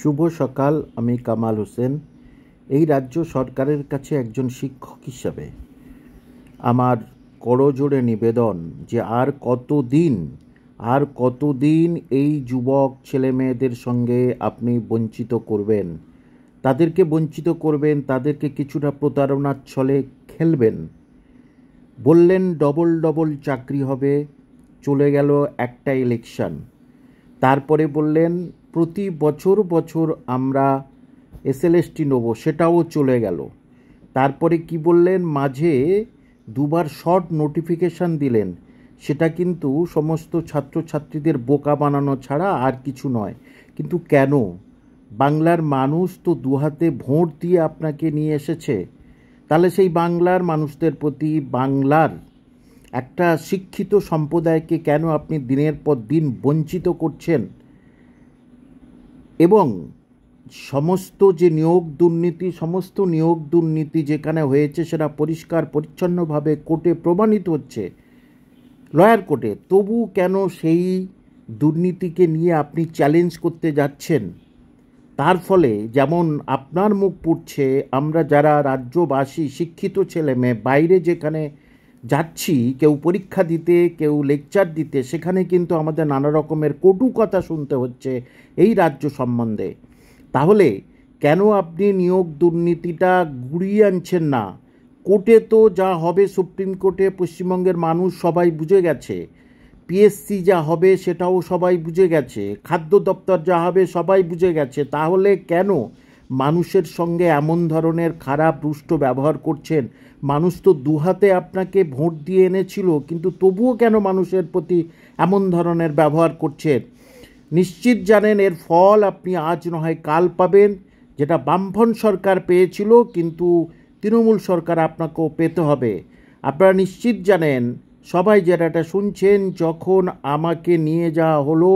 শুভ সকাল আমি কামাল হোসেন এই রাজ্য সরকারের কাছে একজন শিক্ষক হিসাবে আমার করজোড়ে নিবেদন যে আর কত দিন আর কত দিন এই যুবক ছেলে মেয়েদের সঙ্গে আপনি বঞ্চিত করবেন তাদেরকে বঞ্চিত করবেন তাদেরকে কিছুটা প্রতারণার ছলে খেলবেন বললেন ডবল ডবল চাকরি হবে চলে গেল একটা ইলেকশন তারপরে বললেন প্রতি বছর বছর আমরা এসএলএসটি নেবো সেটাও চলে গেল তারপরে কি বললেন মাঝে দুবার শর্ট নোটিফিকেশান দিলেন সেটা কিন্তু সমস্ত ছাত্রছাত্রীদের বোকা বানানো ছাড়া আর কিছু নয় কিন্তু কেন বাংলার মানুষ তো দুহাতে ভোট দিয়ে আপনাকে নিয়ে এসেছে তাহলে সেই বাংলার মানুষদের প্রতি বাংলার একটা শিক্ষিত সম্প্রদায়কে কেন আপনি দিনের পর দিন বঞ্চিত করছেন এবং সমস্ত যে নিয়োগ দুর্নীতি সমস্ত নিয়োগ দুর্নীতি যেখানে হয়েছে সেটা পরিষ্কার পরিচ্ছন্নভাবে কোর্টে প্রমাণিত হচ্ছে লয়ার কোর্টে তবু কেন সেই দুর্নীতিকে নিয়ে আপনি চ্যালেঞ্জ করতে যাচ্ছেন তার ফলে যেমন আপনার মুখ পুড়ছে আমরা যারা রাজ্যবাসী শিক্ষিত ছেলে মেয়ে বাইরে যেখানে যাচ্ছি কেউ পরীক্ষা দিতে কেউ লেকচার দিতে সেখানে কিন্তু আমাদের নানা রকমের কটু কথা শুনতে হচ্ছে এই রাজ্য সম্বন্ধে তাহলে কেন আপনি নিয়োগ দুর্নীতিটা ঘুরিয়ে আনছেন না কোর্টে তো যা হবে সুপ্রিম কোর্টে পশ্চিমবঙ্গের মানুষ সবাই বুঝে গেছে পিএসসি যা হবে সেটাও সবাই বুঝে গেছে খাদ্য দপ্তর যা হবে সবাই বুঝে গেছে তাহলে কেন মানুষের সঙ্গে এমন ধরনের খারাপ রুষ্ট ব্যবহার করছেন মানুষ তো দুহাতে আপনাকে ভোট দিয়ে এনেছিল কিন্তু তবুও কেন মানুষের প্রতি এমন ধরনের ব্যবহার করছেন নিশ্চিত জানেন এর ফল আপনি আজ নহয় কাল পাবেন যেটা বামফন সরকার পেয়েছিল কিন্তু তৃণমূল সরকার আপনাকেও পেতে হবে আপনারা নিশ্চিত জানেন সবাই যেটা শুনছেন যখন আমাকে নিয়ে যাওয়া হলো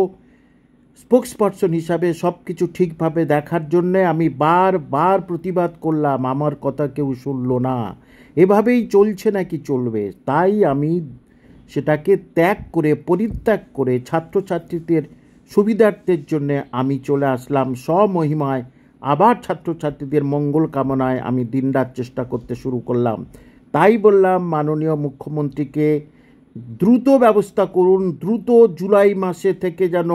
স্পোক্সপারসন হিসাবে সব কিছু ঠিকভাবে দেখার জন্যে আমি বার বার প্রতিবাদ করলাম আমার কথা কেউ শুনল না এভাবেই চলছে নাকি চলবে তাই আমি সেটাকে ত্যাগ করে পরিত্যাগ করে ছাত্রছাত্রীদের সুবিধার্থের জন্যে আমি চলে আসলাম স্বমহিমায় আবার ছাত্রছাত্রীদের মঙ্গল কামনায় আমি দিনরাত চেষ্টা করতে শুরু করলাম তাই বললাম মাননীয় মুখ্যমন্ত্রীকে দ্রুত ব্যবস্থা করুন দ্রুত জুলাই মাসে থেকে যেন